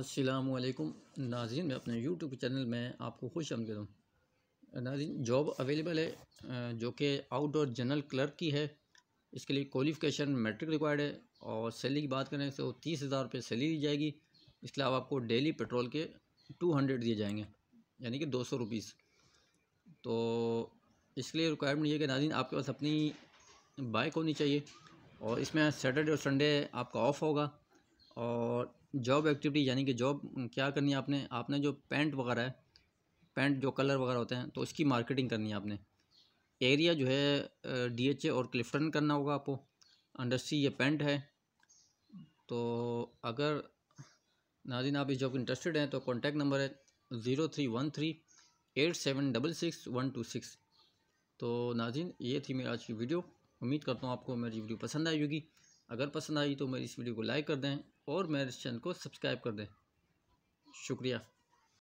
वालेकुम नाजिन मैं अपने यूट्यूब चैनल में आपको खुश आमद हूँ नाजिन जॉब अवेलेबल है जो कि आउटडोर जनरल क्लर्क की है इसके लिए क्वालिफ़िकेशन मेट्रिक रिक्वायर्ड है और सैलरी की बात करें तो तीस हज़ार रुपये सैलरी दी जाएगी इसके अलावा आपको डेली पेट्रोल के टू हंड्रेड दिए जाएंगे यानी कि दो सौ रुपीज़ तो इसके लिए रिक्वायरमेंट ये कि नाजिन आपके पास अपनी बाइक होनी चाहिए और इसमें सैटरडे और संडे आपका ऑफ़ होगा और जॉब एक्टिविटी यानी कि जॉब क्या करनी है आपने आपने जो पेंट वगैरह है पेंट जो कलर वगैरह होते हैं तो उसकी मार्केटिंग करनी है आपने एरिया जो है डीएचए और क्लिफ्टन करना होगा आपको इंडस्ट्री ये पेंट है तो अगर नाजिन आप इस जॉब इंटरेस्टेड हैं तो कॉन्टैक्ट नंबर है zero three one three eight seven double six one two six तो नाजिन ये थी मेरी आज की वीडियो उम्मीद करता हूँ आपको मेरी वीडियो पसंद आई होगी अगर पसंद आई तो मेरी इस वीडियो को लाइक कर दें और मेरे चैनल को सब्सक्राइब कर दें शुक्रिया